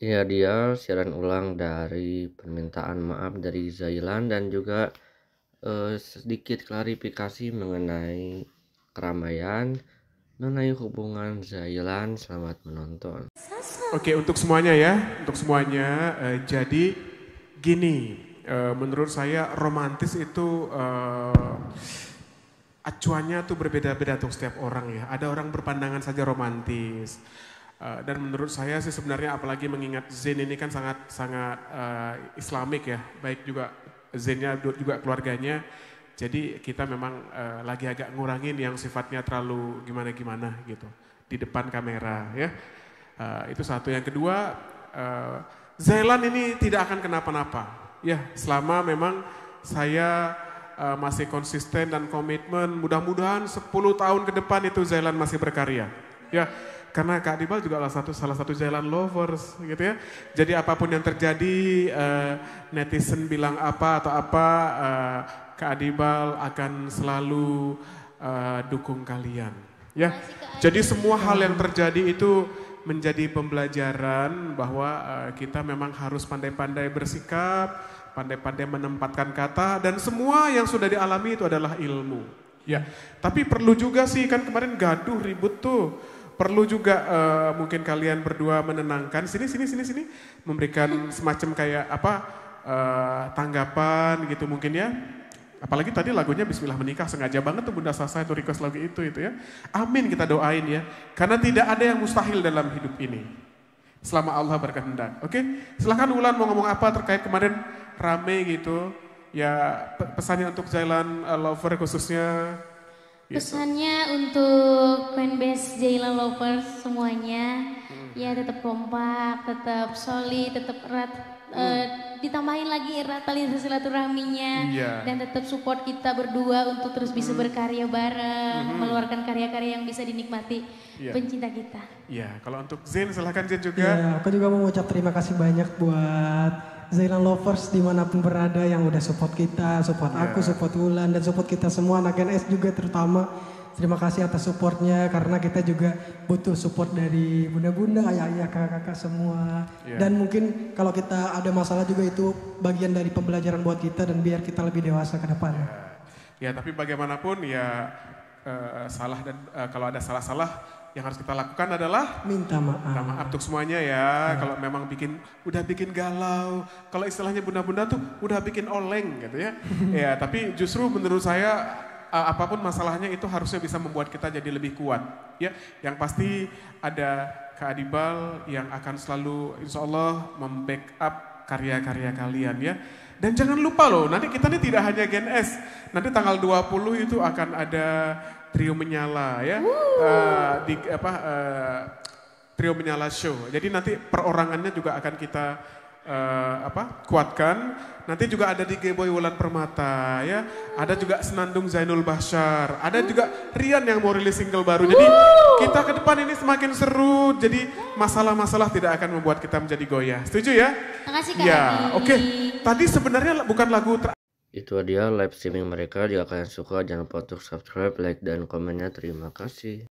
Ya dia siaran ulang dari permintaan maaf dari Zailan dan juga eh, sedikit klarifikasi mengenai keramaian mengenai hubungan Zailan. Selamat menonton. Oke untuk semuanya ya, untuk semuanya. Eh, jadi gini, eh, menurut saya romantis itu eh, acuannya tuh berbeda-beda tuh setiap orang ya. Ada orang berpandangan saja romantis, Eh, dan menurut saya sih sebenarnya apalagi mengingat Zen ini kan sangat sangat uh, Islamik ya, baik juga Zennya juga keluarganya. Jadi kita memang uh, lagi agak ngurangin yang sifatnya terlalu gimana-gimana gitu di depan kamera ya. Uh, itu satu. Yang kedua, uh, Zailan ini tidak akan kenapa-napa. Ya, selama memang saya uh, masih konsisten dan komitmen, mudah-mudahan 10 tahun ke depan itu Zailan masih berkarya. Ya karena Kak Dibal juga salah satu salah satu jalan lovers gitu ya. Jadi apapun yang terjadi uh, netizen bilang apa atau apa uh, Kak Dibal akan selalu uh, dukung kalian. Ya. Jadi semua hal yang terjadi itu menjadi pembelajaran bahwa uh, kita memang harus pandai-pandai bersikap, pandai-pandai menempatkan kata dan semua yang sudah dialami itu adalah ilmu. Ya, tapi perlu juga sih kan kemarin gaduh ribut tuh perlu juga uh, mungkin kalian berdua menenangkan sini sini sini sini memberikan semacam kayak apa uh, tanggapan gitu mungkin ya apalagi tadi lagunya Bismillah menikah sengaja banget tuh Bunda Sasa itu request lagu itu itu ya amin kita doain ya karena tidak ada yang mustahil dalam hidup ini selama Allah berkehendak oke okay? silahkan Ulan mau ngomong apa terkait kemarin rame gitu ya pesannya untuk Jalan uh, lover khususnya Gitu. Pesannya untuk fanbase Jayla Lovers semuanya, hmm. ya tetap kompak, tetap solid, tetap erat. Hmm. Uh, ditambahin lagi erat tali silaturahminya yeah. dan tetap support kita berdua untuk terus bisa hmm. berkarya bareng, hmm. mengeluarkan karya-karya yang bisa dinikmati yeah. pencinta kita. Ya, yeah. kalau untuk Zin silahkan Zin juga. Yeah, aku juga mau ucap terima kasih banyak buat Zailan Lovers dimanapun berada yang udah support kita, support yeah. aku, support Wulan, dan support kita semua anak NS juga terutama. Terima kasih atas supportnya karena kita juga butuh support dari bunda-bunda, ayah-ayah, kakak-kakak semua. Yeah. Dan mungkin kalau kita ada masalah juga itu bagian dari pembelajaran buat kita dan biar kita lebih dewasa ke depan. Yeah. Ya tapi bagaimanapun ya uh, salah dan uh, kalau ada salah-salah yang harus kita lakukan adalah minta maaf. Minta maaf untuk semuanya ya. ya. Kalau memang bikin udah bikin galau, kalau istilahnya bunda-bunda tuh udah bikin oleng gitu ya. ya, tapi justru menurut saya eh, apapun masalahnya itu harusnya bisa membuat kita jadi lebih kuat. Ya, yang pasti ada Kak yang akan selalu insya Allah membackup karya-karya kalian ya. Dan jangan lupa loh, nanti kita ini tidak hanya Gen S. Nanti tanggal 20 itu akan ada trio menyala ya uh, di apa uh, trio menyala show. Jadi nanti perorangannya juga akan kita uh, apa kuatkan. Nanti juga ada di Geboy Wulan Permata ya. Ada juga Senandung Zainul Bashar. Ada hmm. juga Rian yang mau rilis single baru. Jadi kita ke depan ini semakin seru. Jadi masalah-masalah tidak akan membuat kita menjadi goyah. Setuju ya? Makasih Kak. Ya, oke. Okay. Tadi sebenarnya bukan lagu itu dia live streaming mereka jika kalian suka jangan lupa untuk subscribe like dan komennya terima kasih